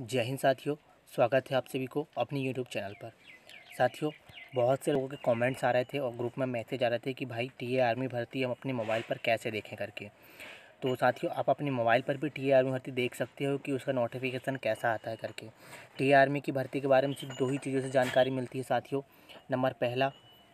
जय हिंद साथियों स्वागत है आप सभी को अपने यूट्यूब चैनल पर साथियों बहुत से लोगों के कमेंट्स आ रहे थे और ग्रुप में मैसेज आ रहे थे कि भाई टीए आर्मी भर्ती हम अपने मोबाइल पर कैसे देखें करके तो साथियों आप अपने मोबाइल पर भी टी आर्मी भर्ती देख सकते हो कि उसका नोटिफिकेशन कैसा आता है करके टी आर्मी की भर्ती के बारे में सिर्फ दो ही चीज़ों से जानकारी मिलती है साथियों नंबर पहला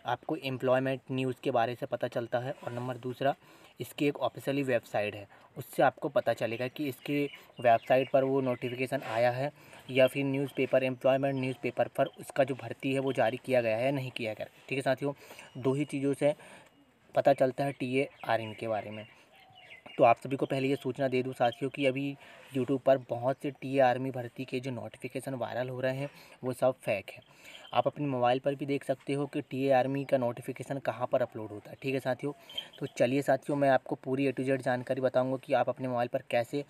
आपको एम्प्लॉयमेंट न्यूज़ के बारे से पता चलता है और नंबर दूसरा इसकी एक ऑफिशियली वेबसाइट है उससे आपको पता चलेगा कि इसकी वेबसाइट पर वो नोटिफिकेशन आया है या फिर न्यूज़पेपर एम्प्लॉयमेंट न्यूज़पेपर पर उसका जो भर्ती है वो जारी किया गया है नहीं किया गया ठीक है साथियों दो ही चीज़ों से पता चलता है टी ए आर के बारे में तो आप सभी को पहले ये सूचना दे दूँ साथियों कि अभी यूट्यूब पर बहुत से टी आर्मी भर्ती के जो नोटिफिकेशन वायरल हो रहे हैं वो सब फेक है आप अपने मोबाइल पर भी देख सकते हो कि टी आर्मी का नोटिफिकेशन कहाँ पर अपलोड होता है ठीक है साथियों तो चलिए साथियों मैं आपको पूरी ए टू जेड जानकारी बताऊँगा कि आप अपने मोबाइल पर कैसे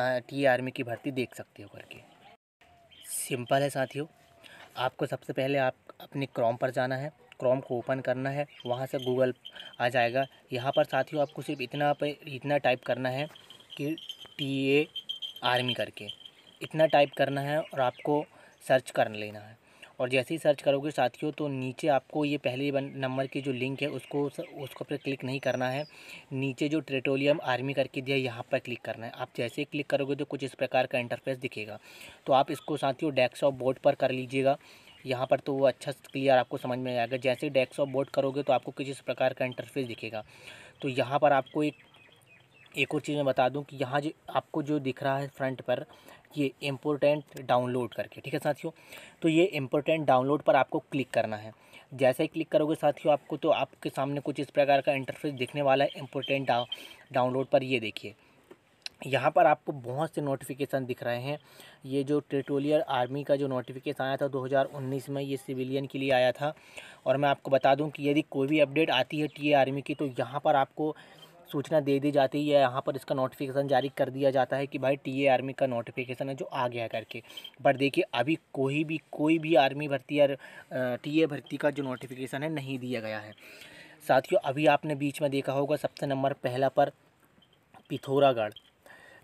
टी आर्मी की भर्ती देख सकते हो करके सिंपल है साथियों आपको सबसे पहले आप अपने क्रॉम पर जाना है क्रोम को ओपन करना है वहाँ से गूगल आ जाएगा यहाँ पर साथियों आपको सिर्फ इतना पे इतना टाइप करना है कि टी ए आर्मी करके इतना टाइप करना है और आपको सर्च कर लेना है और जैसे ही सर्च करोगे साथियों तो नीचे आपको ये पहले नंबर की जो लिंक है उसको उसको पर क्लिक नहीं करना है नीचे जो ट्रेटोलियम आर्मी करके दिया यहाँ पर क्लिक करना है आप जैसे ही क्लिक करोगे तो कुछ इस प्रकार का इंटरफेस दिखेगा तो आप इसको साथियों डेस्कटॉप बोर्ड पर कर लीजिएगा यहाँ पर तो वो अच्छा क्लियर आपको समझ में आएगा जैसे ही डेस्कटॉप बोर्ड करोगे तो आपको किसी प्रकार का इंटरफेस दिखेगा तो यहाँ पर आपको एक एक और चीज़ मैं बता दूं कि यहाँ जो आपको जो दिख रहा है फ्रंट पर ये इम्पोर्टेंट डाउनलोड करके ठीक है साथियों तो ये इम्पोर्टेंट डाउनलोड पर आपको क्लिक करना है जैसे ही क्लिक करोगे साथियों आपको तो आपके सामने कुछ इस प्रकार का इंटरफेस दिखने वाला है इम्पोर्टेंट डाउनलोड पर ये देखिए यहाँ पर आपको बहुत से नोटिफिकेशन दिख रहे हैं ये जो टेटोलियर आर्मी का जो नोटिफिकेशन आया था 2019 में ये सिविलियन के लिए आया था और मैं आपको बता दूं कि यदि कोई भी अपडेट आती है टीए आर्मी की तो यहाँ पर आपको सूचना दे दी जाती है या यहाँ पर इसका नोटिफिकेशन जारी कर दिया जाता है कि भाई टीए आर्मी का नोटिफिकेशन है जो आ गया करके बट देखिए अभी कोई भी कोई भी आर्मी भर्ती या टी भर्ती का जो नोटिफिकेशन है नहीं दिया गया है साथियों अभी आपने बीच में देखा होगा सबसे नंबर पहला पर पिथौरागढ़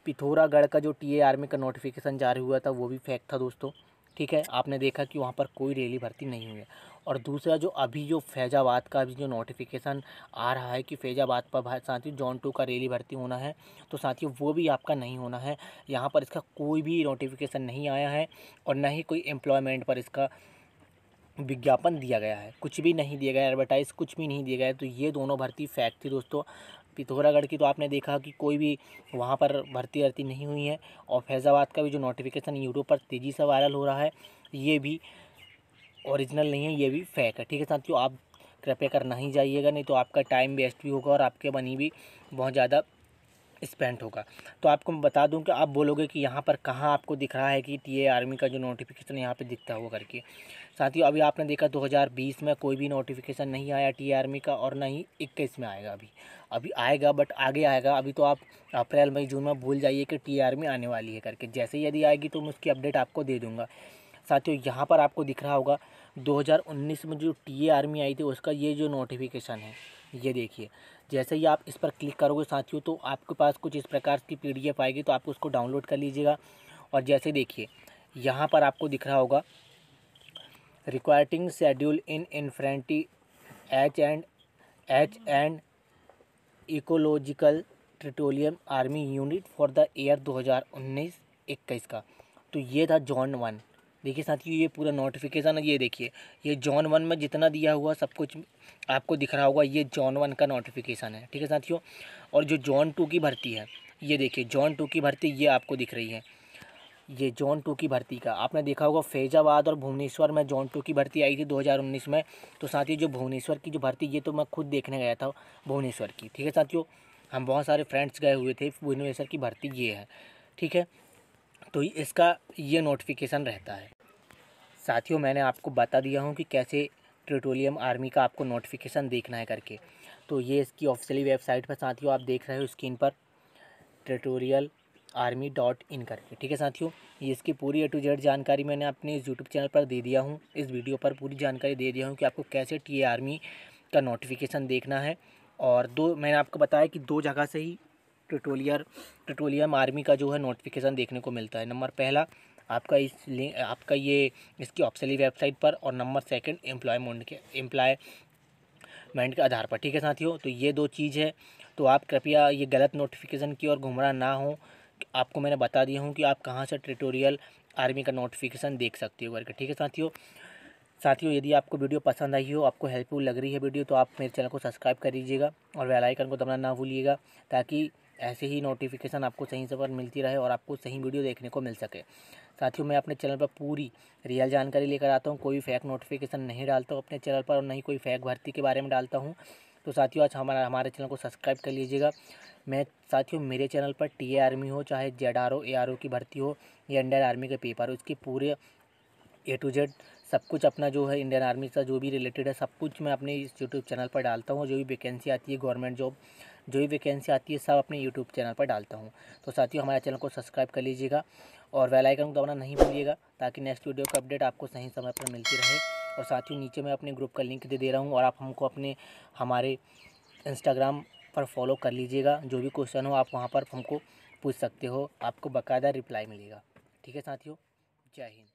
पिथौरागढ़ का जो ए आर्मी का नोटिफिकेशन जारी हुआ था वो भी फेक था दोस्तों ठीक है आपने देखा कि वहाँ पर कोई रैली भर्ती नहीं हुई है और दूसरा जो अभी जो फैज़ाबाद का अभी जो नोटिफिकेशन आ रहा है कि फैज़ाबाद पर साथियों जॉन टू का रैली भर्ती होना है तो साथियों वो भी आपका नहीं होना है यहाँ पर इसका कोई भी नोटिफिकेशन नहीं आया है और ना ही कोई एम्प्लॉयमेंट पर इसका विज्ञापन दिया गया है कुछ भी नहीं दिया गया एडवर्टाइज़ कुछ भी नहीं दिया गया तो ये दोनों भर्ती फैक्ट थी दोस्तों पिथौरागढ़ की तो आपने देखा कि कोई भी वहाँ पर भर्ती वर्ती नहीं हुई है और फैज़ाबाद का भी जो नोटिफिकेशन यूट्यूब पर तेज़ी से वायरल हो रहा है ये भी ओरिजिनल नहीं है ये भी फेक है ठीक है साथियों आप कृपया कर नहीं जाइएगा नहीं तो आपका टाइम वेस्ट भी होगा और आपके मनी भी बहुत ज़्यादा स्पेंड होगा तो आपको मैं बता दूं कि आप बोलोगे कि यहाँ पर कहाँ आपको दिख रहा है कि टीए आर्मी का जो नोटिफिकेशन यहाँ पे दिखता हुआ करके साथियों अभी आपने देखा 2020 में कोई भी नोटिफिकेशन नहीं आया टी आर्मी का और ना ही इक्कीस में आएगा अभी अभी आएगा बट आगे आएगा अभी तो आप अप्रैल मई जून में भूल जाइए कि टी आर्मी आने वाली है करके जैसे ही यदि आएगी तो मैं उसकी अपडेट आपको दे दूँगा साथियों यहाँ पर आपको दिख रहा होगा 2019 में जो टी आर्मी आई थी उसका ये जो नोटिफिकेशन है ये देखिए जैसे ही आप इस पर क्लिक करोगे साथियों तो आपके पास कुछ इस प्रकार की पी आएगी तो आप उसको डाउनलोड कर लीजिएगा और जैसे देखिए यहाँ पर आपको दिख रहा होगा requiring schedule in infantry H and H and ecological territorial army unit for the year 2019-21 का तो ये था जॉन वन देखिए साथियों ये पूरा नोटिफिकेशन है ये देखिए ये जॉन वन में जितना दिया हुआ सब कुछ आपको दिख रहा होगा ये जॉन वन का नोटिफिकेशन है ठीक है साथियों और जो जॉन टू की भर्ती है ये देखिए जॉन टू की भर्ती ये आपको दिख रही है ये जॉन टू की भर्ती का आपने देखा होगा फैजाबाद और भुवनेश्वर में जॉन टू की भर्ती आई थी 2019 में तो साथियों जो भुवनेश्वर की जो भर्ती ये तो मैं खुद देखने गया था भुवनेश्वर की ठीक है साथियों हम बहुत सारे फ्रेंड्स गए हुए थे भुवनेश्वर की भर्ती ये है ठीक है तो इसका ये नोटिफिकेशन रहता है साथियों मैंने आपको बता दिया हूँ कि कैसे ट्रिटोलियम आर्मी का आपको नोटिफिकेशन देखना है करके तो ये इसकी ऑफिशियली वेबसाइट पर साथियों आप देख रहे हो स्क्रीन पर ट्रिटोरियल आर्मी डॉट इन करके ठीक है साथियों ये इसकी पूरी ए टू जेड जानकारी मैंने अपने यूट्यूब चैनल पर दे दिया हूँ इस वीडियो पर पूरी जानकारी दे दिया हूँ कि आपको कैसे टी आर्मी का नोटिफिकेशन देखना है और दो मैंने आपको बताया कि दो जगह से ही पेट्रोलियर पेट्रोलियम आर्मी का जो है नोटिफिकेशन देखने को मिलता है नंबर पहला आपका इस लिंक आपका ये इसकी ऑप्शली वेबसाइट पर और नंबर सेकंड एम्प्लॉयमेंट के एम्प्लॉयमेंट के आधार पर ठीक है साथियों तो ये दो चीज़ है तो आप कृपया ये गलत नोटिफिकेशन की और घुमरा ना हो आपको मैंने बता दिया हूँ कि आप कहाँ से ट्रिटोरियल आर्मी का नोटिफिकेशन देख सकते हो करके ठीक है साथियों साथियों यदि आपको वीडियो पसंद आई हो आपको हेल्पफुल लग रही है वीडियो तो आप मेरे चैनल को सब्सक्राइब कर लीजिएगा और बेल आइकन को दबाना ना भूलिएगा ताकि ऐसे ही नोटिफिकेशन आपको सही से पर मिलती रहे और आपको सही वीडियो देखने को मिल सके साथियों मैं अपने चैनल पर पूरी रियल जानकारी लेकर आता हूँ कोई फैक नोटिफिकेशन नहीं डालता हूँ अपने चैनल पर और ना ही कोई फैक भर्ती के बारे में डालता हूँ तो साथियों आज हमारा हमारे चैनल को सब्सक्राइब कर लीजिएगा मैं साथियों मेरे चैनल पर टी आर्मी हो चाहे Z R O A R O की भर्ती हो या इंडियन आर्मी के पेपर हो उसके पूरे ए टू जेड सब कुछ अपना जो है इंडियन आर्मी का जो भी रिलेटेड है सब कुछ मैं अपने इस यूट्यूब चैनल पर डालता हूँ जो भी वैकेंसी आती है गवर्नमेंट जॉब जो भी वैकेंसी आती है सब अपने यूट्यूब चैनल पर डालता हूँ तो साथियों हमारे चैनल को सब्सक्राइब कर लीजिएगा और वेल आइकन को दबाना नहीं भूलिएगा ताकि नेक्स्ट वीडियो का अपडेट आपको सही समय पर मिलती रहे और साथ ही नीचे मैं अपने ग्रुप का लिंक दे दे रहा हूँ और आप हमको अपने हमारे इंस्टाग्राम पर फॉलो कर लीजिएगा जो भी क्वेश्चन हो आप वहाँ पर हमको पूछ सकते हो आपको बाकायदा रिप्लाई मिलेगा ठीक है साथियों जय हिंद